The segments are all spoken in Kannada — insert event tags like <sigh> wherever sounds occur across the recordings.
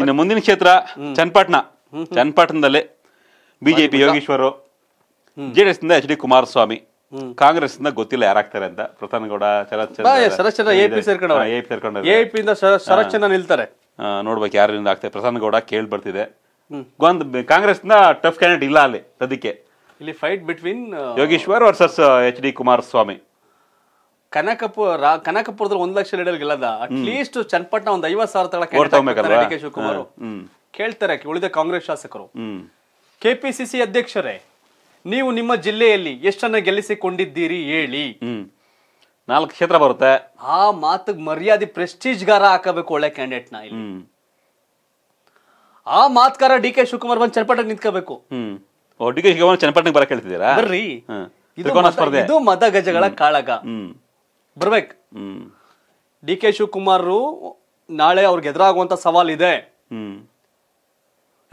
ಇನ್ನು ಮುಂದಿನ ಕ್ಷೇತ್ರ ಚನ್ನಪಟ್ಟಣ ಚನ್ನಪಟ್ಟಣದಲ್ಲಿ ಬಿಜೆಪಿ ಯೋಗೀಶ್ವರು ಜೆಡಿಎಸ್ ನಿಂದ ಎಚ್ ಡಿ ಕುಮಾರಸ್ವಾಮಿ ಕಾಂಗ್ರೆಸ್ ಇಂದ ಗೊತ್ತಿಲ್ಲ ಯಾರಾಗ್ತಾರೆ ಅಂತ ಪ್ರತಾನಗೌಡ ಶರತ್ ಚಂದ್ರ ಎಪಿ ಶರತ್ ಚಂದ್ರ ನಿಲ್ತಾರೆ ನೋಡ್ಬೇಕು ಯಾರಿಂದ ಆಗ್ತಾರೆ ಗೌಡ ಕೇಳಿ ಬರ್ತಿದೆ ಕಾಂಗ್ರೆಸ್ ನ ಟಫ್ ಕ್ಯಾಂಡಿಡೇಟ್ ಇಲ್ಲ ಅಲ್ಲಿ ಸದ್ಯಕ್ಕೆ ಇಲ್ಲಿ fight between Yogeshwar versus H D Kumaraswamy Kanakapura ಕನಕಪುರದಲ್ಲಿ ಒಂದ್ ಲಕ್ಷ ಲೀಡರ್ ಗೆಲ್ಲದ ಅಟ್ಲೀಸ್ಟ್ ಚನ್ನಪಟ್ಟಣ ಒಂದ್ ಐವತ್ ಸಾವಿರ ತಳ ಶಿವಕುಮಾರ್ ಕೇಳ್ತಾರೆ ಉಳಿದ ಕಾಂಗ್ರೆಸ್ ಶಾಸಕರು ಕೆಪಿಸಿಸಿ ಅಧ್ಯಕ್ಷರೇ ನೀವು ನಿಮ್ಮ ಜಿಲ್ಲೆಯಲ್ಲಿ ಎಷ್ಟನ್ನ ಗೆಲ್ಲಿಸಿಕೊಂಡಿದ್ದೀರಿ ಹೇಳಿ ನಾಲ್ಕು ಕ್ಷೇತ್ರ ಬರುತ್ತೆ ಆ ಮಾತಿಗೆ ಮರ್ಯಾದೆ ಗಾರ ಹಾಕಬೇಕು ಒಳ್ಳೆ ಕ್ಯಾಂಡಿಡೇಟ್ನ ಇಲ್ಲಿ ಆ ಮಾತುಗಾರ ಡಿ ಕೆ ಶಿವಕುಮಾರ್ ಬಂದು ಚನ್ನಪಟ್ಟಣ ನಿಂತ್ಕೋಬೇಕು ಡಿ ಕೆ ಶಿವಕುಮಾರ್ ಚನ್ನಪಟ್ಟಣಕ್ಕೆ ಬರಕ್ಕೆ ಹೇಳ್ತಿದ್ದೀರಾ ಬರ್ರಿ ಇದು ಮತ ಗಜಗಳ ಕಾಳಗ ಬರ್ಬೇಕು ಡಿ ಕೆ ಶಿವಕುಮಾರ್ ನಾಳೆ ಅವ್ರಿಗೆ ಎದುರಾಗುವಂತ ಸವಾಲ್ ಇದೆ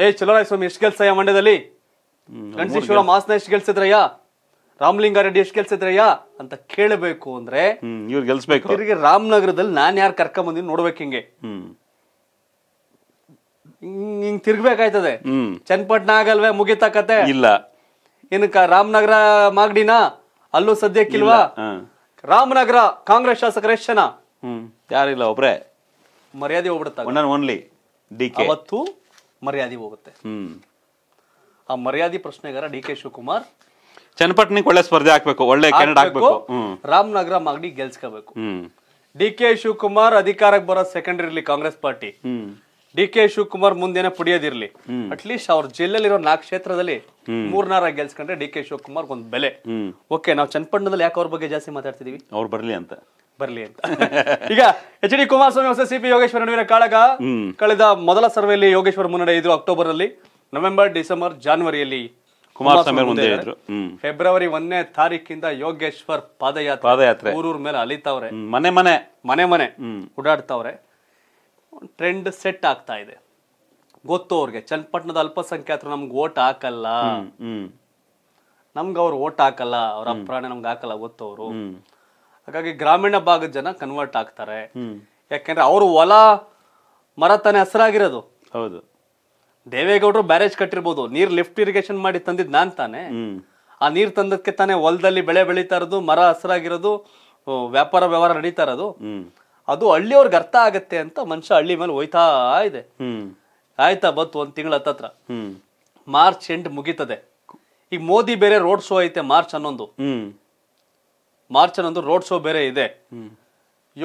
ಏ ಚಲೋರಾಯ ಸ್ವಾಮಿ ಎಷ್ಟು ಕೆಲ್ಸಯ್ಯ ಮಂಡ್ಯದಲ್ಲಿ ಗಣೇಶ್ವರ ಮಾಸ್ನ ಎಷ್ಟು ಗೆಲ್ಸಿದ್ರಯ್ಯ ರಾಮಲಿಂಗಾರೆಡ್ಡಿ ಎಷ್ಟು ಗೆಲ್ಸಿದ್ರಯ್ಯ ಅಂತ ಕೇಳಬೇಕು ಅಂದ್ರೆ ಇವ್ರು ಗೆಲ್ಸ್ಬೇಕು ರಾಮನಗರದಲ್ಲಿ ನಾನ್ ಯಾರು ಕರ್ಕೊಂಡ್ ಬಂದಿನಿ ನೋಡ್ಬೇಕು ಹಿಂಗೆ ಹಿಂಗ್ ತಿರ್ಗ್ಬೇಕಾಯ್ತದೆ ಚನ್ನಪಟ್ಟಣ ಆಗಲ್ವೇ ಮುಗಿತಾಕತೆ ಇಲ್ಲ ಏನಕ್ಕ ರಾಮನಗರ ಮಾಗಡಿನ ಅಲ್ಲೂ ಸದ್ಯಕ್ಕಿಲ್ವಾ ರಾಮನಗರ ಕಾಂಗ್ರೆಸ್ ಶಾಸಕರ ಎಷ್ಟು ಜನ ಹ್ಮ್ ಯಾರಿಲ್ಲ ಒಬ್ರೆ ಮರ್ಯಾದೆ ಹೋಗ್ಬಿಡುತ್ತೆ ಅವತ್ತು ಮರ್ಯಾದೆ ಹೋಗುತ್ತೆ ಆ ಮರ್ಯಾದೆ ಪ್ರಶ್ನೆಗಾರ ಡಿ ಕೆ ಶಿವಕುಮಾರ್ ಚನ್ನಪಟ್ಟಣಕ್ಕೆ ಒಳ್ಳೆ ಸ್ಪರ್ಧೆ ಹಾಕ್ಬೇಕು ಒಳ್ಳೆ ಹಾಕ್ಬೇಕು ರಾಮನಗರ ಮಾಗಡಿ ಗೆಲ್ಸ್ಕೋಬೇಕು ಹ್ಮ್ ಡಿ ಕೆ ಶಿವಕುಮಾರ್ ಅಧಿಕಾರಕ್ಕೆ ಬರೋ secondarily Congress party D K Shivakumar ಮುಂದೆನೆ ಪುಡಿಯೋದಿರ್ಲಿ ಅಟ್ಲೀಸ್ಟ್ ಅವ್ರ ಜಿಲ್ಲೆಯಲ್ಲಿ ನಾಲ್ಕು ಕ್ಷೇತ್ರದಲ್ಲಿ ಮೂರ್ನಾರ ಗೆಲ್ಸ್ಕೊಂಡ್ರೆ ಡಿ ಕೆ ಶಿವಕುಮಾರ್ ಒಂದ್ ಬೆಲೆ ಓಕೆ ನಾವು ಚನ್ನಪಟ್ಟಣದಲ್ಲಿ ಯಾಕೆ ಅವ್ರ ಬಗ್ಗೆ ಜಾಸ್ತಿ ಮಾತಾಡ್ತಿದೀವಿ ಅವ್ರು ಬರ್ಲಿ ಅಂತ ಬರ್ಲಿ ಅಂತ <laughs> ಈಗ ಎಚ್ ಡಿ ಕುಮಾರಸ್ವಾಮಿ ಹೊಸ ಸಿಪಿ ಯೋಗೇಶ್ವರ್ ಯೋಗೇಶ್ವರ ನಡುವಿನ ಕಾಳಗ ಕಳೆದ ಮೊದಲ ಸರ್ವೆಯಲ್ಲಿ ಯೋಗೇಶ್ವರ ಮುನ್ನಡೆ ಇದ್ರು ಅಕ್ಟೋಬರ್ ಅಲ್ಲಿ ನವೆಂಬರ್ ಡಿಸೆಂಬರ್ ಜಾನ್ವರಿಯಲ್ಲಿ ಕುಮಾರಸ್ವಾಮಿ ಮುಂದೆ ಫೆಬ್ರವರಿ ಒಂದನೇ ತಾರೀಕಿಂದ ಯೋಗೇಶ್ವರ್ ಪಾದಯಾತ್ರೆ ಪಾದಯಾತ್ರೆ ಊರೂರ್ ಮೇಲೆ ಅಲಿತಾವ್ರೆ ಮನೆ ಮನೆ ಮನೆ ಮನೆ ಓಡಾಡ್ತಾವ್ರೆ ಟ್ರೆಂಡ್ ಸೆಟ್ ಆಗ್ತಾ ಇದೆ ಗೊತ್ತು ಅವ್ರಿಗೆ ಚನ್ನಪಟ್ಟಣದ ಅಲ್ಪಸಂಖ್ಯಾತರು ನಮ್ಗೆ ಓಟ್ ಹಾಕಲ್ಲ ನಮ್ಗೆ ಅವ್ರು ಓಟ್ ಹಾಕಲ್ಲ ಅವ್ರ ಅಪ್ರಾಣ ನಮ್ಗೆ ಹಾಕಲ್ಲ ಗೊತ್ತು ಅವರು ಹಾಗಾಗಿ ಗ್ರಾಮೀಣ ಭಾಗದ ಜನ ಕನ್ವರ್ಟ್ ಆಗ್ತಾರೆ ಯಾಕೆಂದ್ರೆ ಅವರು ಹೊಲ ಮರ ತಾನೇ ಹಸ್ರಾಗಿರೋದು ಹೌದು ದೇವೇಗೌಡರು ಬ್ಯಾರೇಜ್ ಕಟ್ಟಿರ್ಬೋದು ನೀರ್ ಲಿಫ್ಟ್ ಇರಿಗೇಷನ್ ಮಾಡಿ ತಂದಿದ್ ನಾನ್ ತಾನೆ ಆ ನೀರ್ ತಂದಕ್ಕೆ ತಾನೇ ಹೊಲದಲ್ಲಿ ಬೆಳೆ ಬೆಳಿತಾ ಇರೋದು ಮರ ಹಸ್ರಾಗಿರೋದು ವ್ಯಾಪಾರ ವ್ಯವಹಾರ ನಡೀತಾ ಇರೋದು ಅದು ಹಳ್ಳಿಯವ್ರಿಗೆ ಅರ್ಥ ಆಗತ್ತೆ ಅಂತ ಮನುಷ್ಯ ಹಳ್ಳಿ ಮೇಲೆ ಹೋಯ್ತಾ ಇದೆ ಆಯ್ತಾ ಬತ್ತು ಒಂದ್ ತಿಂಗಳ ಹತ್ತತ್ರ ಮಾರ್ಚ್ ಎಂಟ್ ಮುಗೀತದೆ ಈಗ ಮೋದಿ ಬೇರೆ ರೋಡ್ ಶೋ ಐತೆ ಮಾರ್ಚ್ ಹನ್ನೊಂದು ಮಾರ್ಚ್ ಹನ್ನೊಂದು ರೋಡ್ ಶೋ ಬೇರೆ ಇದೆ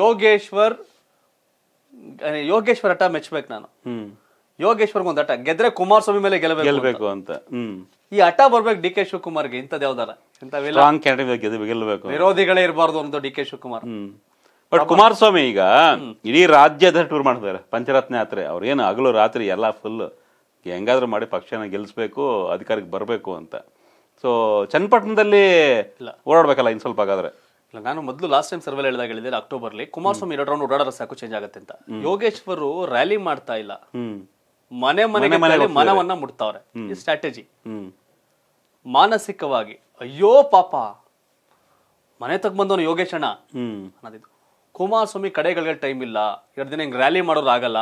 ಯೋಗೇಶ್ವರ್ ಯೋಗೇಶ್ವರ್ ಹಠ ಮೆಚ್ಚಬೇಕು ನಾನು ಯೋಗೇಶ್ವರ್ ಒಂದು ಹಠ ಗೆದ್ರೆ ಕುಮಾರಸ್ವಾಮಿ ಮೇಲೆ ಗೆಲ್ಲಬೇಕು ಅಂತ ಈ ಹಠ ಬರ್ಬೇಕು ಡಿ ಕೆ ಶಿವಕುಮಾರ್ಗೆ ಇಂಥದ್ದು ಯಾವ್ದಾರ ಗೆಲ್ಲಬೇಕು ವಿರೋಧಿಗಳೇ ಇರಬಾರ್ದು ಅಂತ D K Shivakumar but Kumaraswamy ಈಗ ಇಡೀ ರಾಜ್ಯದ ಟೂರ್ ಮಾಡ್ತಾರೆ ಪಂಚರತ್ನ ಯಾತ್ರೆ ಅವ್ರೇನು ಹಗಲು ರಾತ್ರಿ ಎಲ್ಲ ಫುಲ್ ಹೆಂಗಾದ್ರೂ ಮಾಡಿ ಪಕ್ಷನ ಗೆಲ್ಲಿಸ್ಬೇಕು ಅಧಿಕಾರಕ್ಕೆ ಬರಬೇಕು ಅಂತ ಸೊ ಚನ್ನಪಟ್ಟಣದಲ್ಲಿ ಓಡಾಡ್ಬೇಕಲ್ಲ ಇನ್ ಸ್ವಲ್ಪ ಹಾಗಾದ್ರೆ ಇಲ್ಲ ನಾನು ಮೊದಲು ಲಾಸ್ಟ್ ಟೈಮ್ ಸರ್ವೆ ಹೇಳಿದಾಗ ಅಕ್ಟೋಬರ್ ಅಕ್ಟೋಬರ್ಲಿ ಕುಮಾರಸ್ವಾಮಿ ಎರಡು ರೌಂಡ್ ಓಡಾಡೋ ಸಾಕು ಚೇಂಜ್ ಆಗುತ್ತೆ ಅಂತ ಯೋಗೇಶ್ವರು ರ್ಯಾಲಿ ಮಾಡ್ತಾ ಇಲ್ಲ ಮನೆ ಮನೆಗೆ ಮನವನ್ನ ಮುಟ್ತಾವ್ರೆ ಈ ಸ್ಟ್ರಾಟಜಿ ಮಾನಸಿಕವಾಗಿ ಅಯ್ಯೋ ಪಾಪ ಮನೆ ತಗ್ ಯೋಗೇಶ್ ಅಣ್ಣ ಅನ್ನೋದಿದ್ದು ಕುಮಾರಸ್ವಾಮಿ ಕಡೆಗಳಿಗೆ ಟೈಮ್ ಇಲ್ಲ ಎರಡು ದಿನ ಹಿಂಗೆ ರ್ಯಾಲಿ ಆಗಲ್ಲ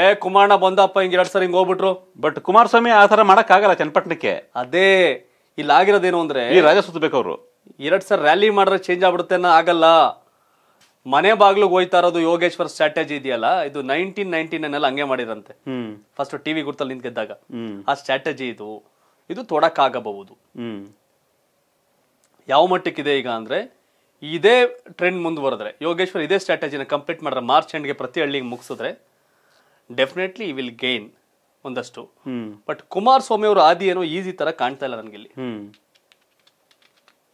ಏ ಕುಮಾರಣ್ಣ ಬಂದಪ್ಪ ಹಿಂಗೆ ಎರಡು ಸರಿ ಹಿಂಗೆ ಹೋಗ್ಬಿಟ್ರು ಬಟ್ ಕುಮಾರಸ್ವಾಮಿ ಆ ಥರ ಮಾಡೋಕ್ಕಾಗಲ್ಲ ಚನ್ನಪಟ್ಟಣಕ್ಕೆ ಅದೇ ಇಲ್ಲಿ ಆಗಿರೋದೇನು ಅಂದರೆ ಈ ರಾಜ ಎರಡು ಸರ್ ರ್ಯಾಲಿ ಮಾಡಿದ್ರೆ ಚೇಂಜ್ ಆಗ್ಬಿಡುತ್ತೆ ಅನ್ನೋ ಆಗಲ್ಲ ಮನೆ ಬಾಗ್ಲಿಗೆ ಹೋಯ್ತಾ ಇರೋದು ಯೋಗೇಶ್ವರ್ ಸ್ಟ್ರಾಟಜಿ ಇದೆಯಲ್ಲ ಇದು ನೈನ್ಟೀನ್ ನೈನ್ಟಿ ನೈನ್ ಅಲ್ಲಿ ಹಂಗೆ ಮಾಡಿರಂತೆ ಫಸ್ಟ್ ಟಿವಿ ಗುರ್ತಲ್ಲಿ ಗೆದ್ದಾಗ ಆ ಸ್ಟ್ರಾಟಜಿ ಇದು ಇದು ಹ್ಮ್ ಯಾವ ಮಟ್ಟಕ್ಕಿದೆ ಈಗ ಅಂದ್ರೆ ಇದೇ ಟ್ರೆಂಡ್ ಮುಂದುವರೆದ್ರೆ ಯೋಗೇಶ್ವರ್ ಇದೇ ಸ್ಟ್ರಾಟಜಿನ ಕಂಪ್ಲೀಟ್ ಮಾಡಿದ್ರೆ ಮಾರ್ಚ್ ಎಂಡ್ಗೆ ಪ್ರತಿ ಹಳ್ಳಿಗೆ ಮುಗಿಸಿದ್ರೆ ಡೆಫಿನೆಟ್ಲಿ ವಿಲ್ ಗೇನ್ ಒಂದಷ್ಟು ಬಟ್ ಕುಮಾರ್ ಸ್ವಾಮಿ ಅವರು ಆದಿ ಏನೋ ಈಸಿ ತರ ಕಾಣ್ತಾ ಇಲ್ಲ ನನಗಿಲ್ಲಿ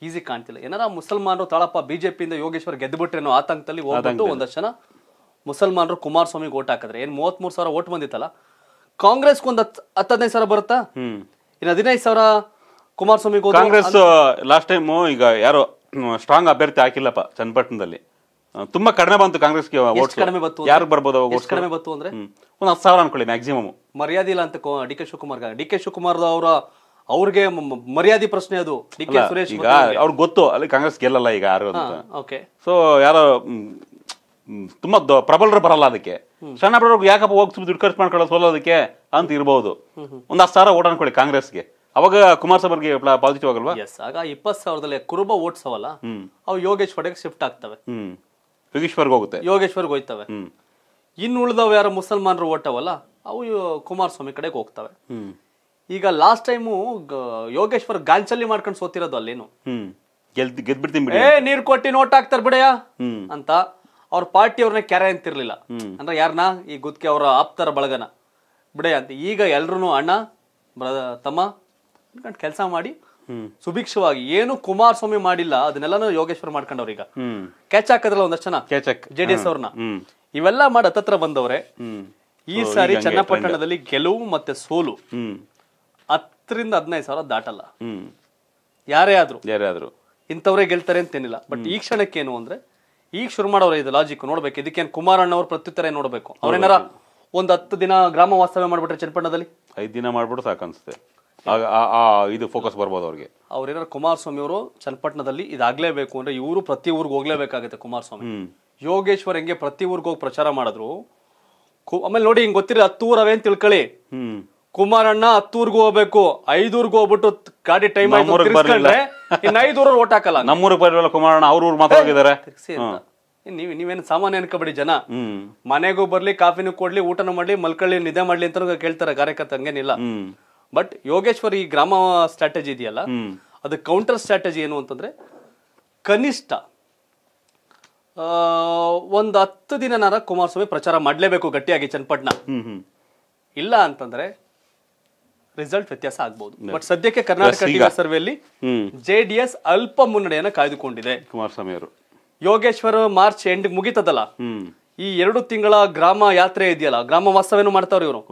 ಈಸಿ ಕಾಣ್ತಿಲ್ಲ ಏನಾರ ಮುಸಲ್ಮಾನರು ತಳಪ್ಪ ಬಿಜೆಪಿಯಿಂದ ಯೋಗೇಶ್ವರ್ ಗೆದ್ದುಬಿಟ್ರೇನೋ ಆತಂಕದಲ್ಲಿ ಹೋಗ್ಬಿಟ್ಟು ಒಂದಷ್ಟು ಜನ ಮುಸಲ್ಮಾನರು ಸ್ವಾಮಿಗೆ ಓಟ್ ಹಾಕಿದ್ರೆ ಏನು ಮೂರು ಸಾವಿರ ಓಟ್ ಬಂದಿತ್ತಲ್ಲ ಕಾಂಗ್ರೆಸ್ಗೆ ಒಂದು ಹತ್ತು ಸಾವಿರ ಬರುತ್ತಾ ಇನ್ನು ಹದಿನೈದು ಸಾವಿರ ಕುಮಾರಸ್ವಾಮಿ ಕಾಂಗ್ರೆಸ್ ಲಾಸ್ಟ್ ಟೈಮ್ ಈಗ ಯಾರೋ ಸ್ಟ್ರಾಂಗ್ ಅಭ್ಯರ್ಥಿ ಹಾಕಿಲ್ಲಪ್ಪ ಚನ್ನಪಟ್ಟಣದಲ್ಲಿ ತುಂಬಾ ಕಡಿಮೆ ಬಂತು ಕಾಂಗ್ರೆಸ್ಗೆ ಕಡಿಮೆ ಬಂತು ಯಾರು ಬರ್ಬೋದು ಕಡಿಮೆ ಬಂತು ಅಂದ್ರೆ ಒಂದು ಹತ್ತು ಸಾವಿರ ಅನ್ಕೊಳ್ಳಿ ಮ್ಯಾಕ್ಸಿಮಮ್ ಮರ್ಯಾದೆ ಇಲ್ಲ ಅಂತ D K Shivakumar D K Shivakumar ಅವರ ಅವ್ರಿಗೆ ಮರ್ಯಾದೆ ಪ್ರಶ್ನೆ ಅದು ಡಿ ಕೆ ಸುರೇಶ್ ಈಗ ಅವ್ರಿಗೆ ಗೊತ್ತು ಅಲ್ಲಿ ಕಾಂಗ್ರೆಸ್ ಗೆಲ್ಲಲ್ಲ ಈಗ ಯಾರು ಅಂತ ಸೊ ಯಾರು ತುಂಬಾ ಪ್ರಬಲರು ಬರಲ್ಲ ಅದಕ್ಕೆ ಸಣ್ಣ ಬಡವ್ರಿಗೆ ಯಾಕಪ್ಪ ಹೋಗ್ತಿ ದುಡ್ಡು ಖರ್ಚು ಮಾಡ್ಕೊಳ್ಳೋ ಸೋಲೋದಕ್ಕೆ ಅಂತ ಇರ್ಬೋದು ಒಂದ್ ಹತ್ತು ಸಾವಿರ ಓಟ್ ಅನ್ಕೊಳ್ಳಿ ಕಾಂಗ್ರೆಸ್ಗೆ ಅವಾಗ ಕುಮಾರ್ ಸಾಬರ್ಗೆ ಪಾಸಿಟಿವ್ ಆಗಲ್ವಾ ಎಸ್ ಆಗ ಇಪ್ಪತ್ತು ಸಾವಿರದಲ್ಲಿ ಕುರುಬ ಓಟ್ಸ್ ಅವಲ್ಲ ಅವು ಪಡೆಗೆ ಶಿಫ್ಟ್ ಆಗ್ತವೆ ಯೋಗೇಶ್ವರ್ಗೆ ಹೋಗುತ್ತೆ ಯೋಗೇಶ್ವರ್ಗೆ ಹೋಯ್ತವೆ ಇನ್ನು ಉಳಿದವ ಯಾರು ಮುಸಲ್ಮಾನರು ಓಟವಲ್ಲ ಅವು ಕುಮಾರಸ್ವಾಮಿ ಕಡೆಗೆ ಹೋಗ್ತವೆ ಈಗ ಲಾಸ್ಟ್ ಟೈಮು ಯೋಗೇಶ್ವರ್ ಗಾಂಚಲ್ಲಿ ಮಾಡ್ಕೊಂಡು ಸೋತಿರೋದು ಅಲ್ಲೇನು ಏ ನೀರ್ ಕೊಟ್ಟಿ ನೋಟ್ ಹಾಕ್ತಾರ ಬಿಡಯ್ಯ ಅಂತ ಅವ್ರ ಪಾರ್ಟಿ ಅವ್ರನ್ನ ಕೆರೆ ಅಂತಿರ್ಲಿಲ್ಲ ಅಂದ್ರೆ ಯಾರನ್ನ ಈ ಗುದ್ಕೆ ಅವರ ಆಪ್ತರ ಬಳಗನ ಬಿಡಯ್ಯ ಅಂತ ಈಗ ಎಲ್ರು ಅಣ್ಣ ತಮ್ಮ ಅನ್ಕೊಂಡು ಕೆಲಸ ಮಾಡಿ ಸುಭಿಕ್ಷವಾಗಿ ಏನು ಸ್ವಾಮಿ ಮಾಡಿಲ್ಲ ಅದನ್ನೆಲ್ಲಾನು ಯೋಗೇಶ್ವರ್ ಮಾಡ್ಕೊಂಡವ್ರೀಗ ಕ್ಯಾಚ್ ಹಾಕದ್ರಲ್ಲ ಒಂದಷ್ಟು ಜನ ಜೆ ಡಿ ಎಸ್ ಅವ್ರನ್ನ ಇವೆಲ್ಲ ಮಾಡಿ ಹತ್ತತ್ರ ಬಂದವ್ರೆ ಈ ಸಾರಿ ಚನ್ನಪಟ್ಟಣದಲ್ಲಿ ಗೆಲುವು ಮತ್ತೆ ಸೋಲು ಹತ್ತರಿಂದ ಹದಿನೈದು ಸಾವಿರ ದಾಟಲ್ಲ ಯಾರೇ ಆದ್ರೂ ಯಾರೇ ಆದ್ರೂ ಇಂಥವ್ರೇ ಗೆಲ್ತಾರೆ ಅಂತೇನಿಲ್ಲ ಬಟ್ ಈ ಕ್ಷಣಕ್ಕೆ ಏನು ಅಂದ್ರೆ ಈಗ ಶುರು ಮಾಡೋರ ಇದು ಲಾಜಿಕ್ ನೋಡ್ಬೇಕು ಇದಕ್ಕೇನು ಅಣ್ಣವ್ರ ಪ್ರತ್ಯುತ್ತರ ನೋಡ್ಬೇಕು ಅವ್ರೇನಾರ ಒಂದ್ ಹತ್ತು ದಿನ ಗ್ರಾಮ ವಾಸ್ತವ್ಯ ಮಾಡ್ಬಿಟ್ರೆ ಚನ್ನಪಟ್ಟಣದಲ್ಲಿ ಐದ್ ದಿನ ಮಾಡ್ಬಿಟ್ಟು ಸಾಕನ್ಸುತ್ತೆ ಇದು ಫೋಕಸ್ ಬರ್ಬೋದು ಅವ್ರಿಗೆ ಅವ್ರೇನಾರು ಕುಮಾರಸ್ವಾಮಿ ಅವರು ಚನ್ನಪಟ್ಟಣದಲ್ಲಿ ಇದಾಗ್ಲೇಬೇಕು ಅಂದ್ರೆ ಇವರು ಪ್ರತಿ ಊರಿಗೆ ಹೋಗ್ಲೇಬೇಕಾಗುತ್ತೆ ಕುಮಾರಸ್ವಾಮಿ ಯೋಗೇಶ್ವರ್ ಹೆಂಗೆ ಪ್ರತಿ ಊರಿಗೆ ಹೋಗಿ ಪ್ರಚಾರ ಮಾಡಿದ್ರು ಆಮೇಲೆ ನೋಡಿ ಹಿಂಗ್ ಗೊತ್ತಿರ ಹತ್ತೂರ್ ಅಂತ ತಿಳ್ಕೊಳ್ಳಿ ಕುಮಾರಣ್ಣ ಹತ್ತೂರ್ಗು ಹೋಗ್ಬೇಕು ಐದೂರ್ಗೂ ಹೋಗ್ಬಿಟ್ಟು ಗಾಡಿ ಟೈಮ್ ಇನ್ನು ಐದೂರ ಓಟ್ ಹಾಕಲ್ಲ ನಮ್ಮೂರಿಗೆ ಬರಲಿಲ್ಲ ಕುಮಾರಣ್ಣ ಅವ್ರ ಊರು ಮಾತ್ರ ನೀವ್ ನೀವೇನ್ ಸಾಮಾನ್ಯ ಅನ್ಕೋಬೇಡಿ ಜನ ಮನೆಗೂ ಬರ್ಲಿ ಕಾಫಿನೂ ಕೊಡ್ಲಿ ಊಟನೂ ಮಾಡ್ಲಿ ಮಲ್ಕಳ್ಳಿ ನಿದ್ದೆ ಮಾಡ್ಲಿ ಅಂತ ಕೇಳ್ತಾರೆ ಕಾರ್ಯಕರ್ತ ಹಂಗೇನಿಲ್ಲ ಬಟ್ ಯೋಗೇಶ್ವರ್ ಈ ಗ್ರಾಮ ಸ್ಟ್ರಾಟಜಿ ಇದೆಯಲ್ಲ ಅದು ಕೌಂಟರ್ ಸ್ಟ್ರಾಟಜಿ ಏನು ಅಂತಂದ್ರೆ ಕನಿಷ್ಠ ಒಂದು ಹತ್ತು ದಿನನಾರ ಕುಮಾರಸ್ವಾಮಿ ಪ್ರಚಾರ ಮಾಡಲೇಬೇಕು ಗಟ್ಟಿಯಾಗಿ ಚನ್ನಪಟ್ಟಣ ಇಲ್ಲ ಅಂತಂದ್ರೆ ರಿಸಲ್ಟ್ ವ್ಯತ್ಯಾಸ ಆಗ್ಬಹುದು ಬಟ್ ಸದ್ಯಕ್ಕೆ ಕರ್ನಾಟಕ ಸರ್ವೆಯಲ್ಲಿ ಜೆ ಡಿ ಎಸ್ ಅಲ್ಪ ಮುನ್ನಡೆಯನ್ನ ಕಾಯ್ದುಕೊಂಡಿದೆ ಕುಮಾರಸ್ವಾಮಿ ಅವರು ಯೋಗೇಶ್ವರ್ ಮಾರ್ಚ್ ಎಂಡ್ ಮುಗಿತದಲ್ಲ ಈ ಎರಡು ತಿಂಗಳ ಗ್ರಾಮ ಯಾತ್ರೆ ಇದೆಯಲ್ಲ ಗ್ರಾಮ ವಾಸ್ತವ್ಯ ಮಾಡ್ತಾವ್ರಿ ಇವರು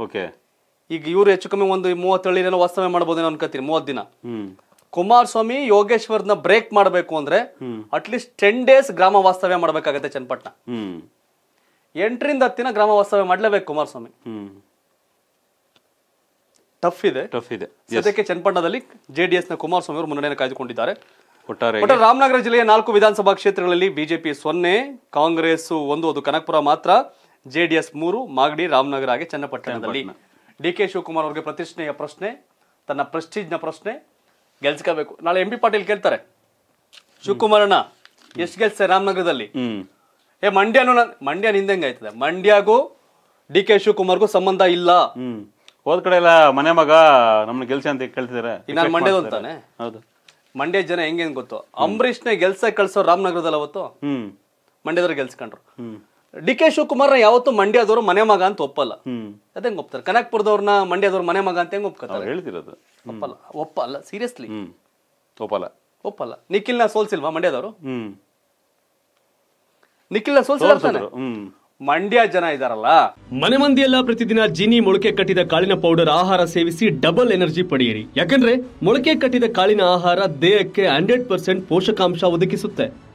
ಈಗ ಇವರು ಹೆಚ್ಚು ಕಮ್ಮಿ ಒಂದು ಏನೋ ವಾಸ್ತವ್ಯ ಮಾಡ್ಬೋದೇನೋ ಅನ್ಕೋತೀನಿ ಮೂವತ್ತು ದಿನ ಕುಮಾರಸ್ವಾಮಿ ಯೋಗೇಶ್ವರ್ನ ಬ್ರೇಕ್ ಮಾಡಬೇಕು ಅಂದ್ರೆ ಅಟ್ಲೀಸ್ಟ್ ಟೆನ್ ಡೇಸ್ ಗ್ರಾಮ ವಾಸ್ತವ್ಯ ಮಾಡಬೇಕಾಗತ್ತೆ ಚನ್ನಪಟ್ಟಣ ಎಂಟರಿಂದ ಹತ್ತಿನ ಗ್ರಾಮ ವಾಸ್ತವ್ಯ ಮಾಡಲೇಬೇಕು ಕುಮಾರಸ್ವಾಮಿ ಟಫ್ ಇದೆ ಟಫ್ ಇದೆ ಸದ್ಯಕ್ಕೆ ಚನ್ನಪಟ್ಟಣದಲ್ಲಿ ಜೆಡಿಎಸ್ ನ ಕುಮಾರಸ್ವಾಮಿ ಅವರು ಮುನ್ನಡೆಯನ್ನು ಕಾಯ್ದುಕೊಂಡಿದ್ದಾರೆ ಒಟ್ಟಾರೆ ರಾಮನಗರ ಜಿಲ್ಲೆಯ ನಾಲ್ಕು ವಿಧಾನಸಭಾ ಕ್ಷೇತ್ರಗಳಲ್ಲಿ ಬಿಜೆಪಿ ಸೊನ್ನೆ ಕಾಂಗ್ರೆಸ್ ಒಂದು ಅದು ಕನಕಪುರ ಮಾತ್ರ ಜೆಡಿಎಸ್ ಮೂರು ಮಾಗಡಿ ರಾಮನಗರ ಹಾಗೆ ಚನ್ನಪಟ್ಟಣದಲ್ಲಿ ಡಿ ಕೆ ಶಿವಕುಮಾರ್ ಅವ್ರಿಗೆ ಪ್ರತಿಷ್ಠೆಯ ಪ್ರಶ್ನೆ ತನ್ನ ಪ್ರೆಸ್ಟೀಜ್ನ ಪ್ರಶ್ನೆ ಗೆಲ್ಸ್ಕೋಬೇಕು ನಾಳೆ ಎಂ ಪಿ ಪಾಟೀಲ್ ಕೇಳ್ತಾರೆ ಅಣ್ಣ ಎಷ್ಟು ಗೆಲ್ಸ ರಾಮನಗರದಲ್ಲಿ ಏ ಮಂಡ್ಯನು ಮಂಡ್ಯ ನಿಂದಂಗೆ ಆಯ್ತದೆ ಮಂಡ್ಯಗೂ ಡಿ ಕೆ ಶಿವಕುಮಾರ್ಗೂ ಸಂಬಂಧ ಇಲ್ಲ ಹೋದ ಕಡೆ ಎಲ್ಲ ಮನೆ ಮಗ ನಮ್ಗೆ ಗೆಲ್ಸಿ ಅಂತ ಕೇಳ್ತಿದ್ದಾರೆ ಮಂಡ್ಯದ ಅಂತಾನೆ ಹೌದು ಮಂಡ್ಯ ಜನ ಹೆಂಗೇನ್ ಗೊತ್ತು ಅಂಬರೀಷ್ನೇ ಗೆಲ್ಸ ಕಳ್ಸೋ ರಾಮನಗರದಲ್ಲಿ ಅವತ್ತು ಮಂಡ್ಯದವ್ರು ಗೆಲ್ಸ್ಕೊಂಡ್ರು ಡಿ ಕೆ ಶಿವಕುಮಾರ್ನ ಯಾವತ್ತು ಮಂಡ್ಯದವರು ಮನೆ ಮಗ ಅಂತ ಒಪ್ಪಲ್ಲ ಅದೇ ಒಪ್ತಾರೆ ಕನಕ್ಪುರದವ್ರನ್ನ ಮಂಡ್ಯದವ್ರ ಮನೆ ಮಗ ಅಂತ ಹೆಂಗ್ ಒಪ್ಕೋತಾರೆ ಹೇಳ್ತಿರೋದು ಒಪ್ಪಲ್ಲ ಒಪ್ಪಲ್ಲ ಸೀರಿಯಸ್ಲಿ ಒಪ್ಪಲ್ಲ ಒಪ್ಪಲ್ಲ ನಿಖಿಲ್ನ ಸೋಲ್ಸಿಲ್ವಾ ಮಂಡ್ಯದವರು ನಿಖಿಲ್ನ ಸೋಲ್ಸಿಲ್ಲ ಮಂಡ್ಯ ಜನ ಇದಾರಲ್ಲ ಮನೆ ಮಂದಿಯೆಲ್ಲ ಪ್ರತಿದಿನ ಜಿನಿ ಮೊಳಕೆ ಕಟ್ಟಿದ ಕಾಳಿನ ಪೌಡರ್ ಆಹಾರ ಸೇವಿಸಿ ಡಬಲ್ ಎನರ್ಜಿ ಪಡೆಯಿರಿ ಯಾಕಂದ್ರೆ ಮೊಳಕೆ ಕಟ್ಟಿದ ಕಾಳಿನ ಆಹಾರ ದೇಹಕ್ಕೆ ಹಂಡ್ರೆಡ್ ಪರ್ಸೆಂಟ್ ಪೋಷಕಾಂಶ ಒದಗಿಸುತ್ತೆ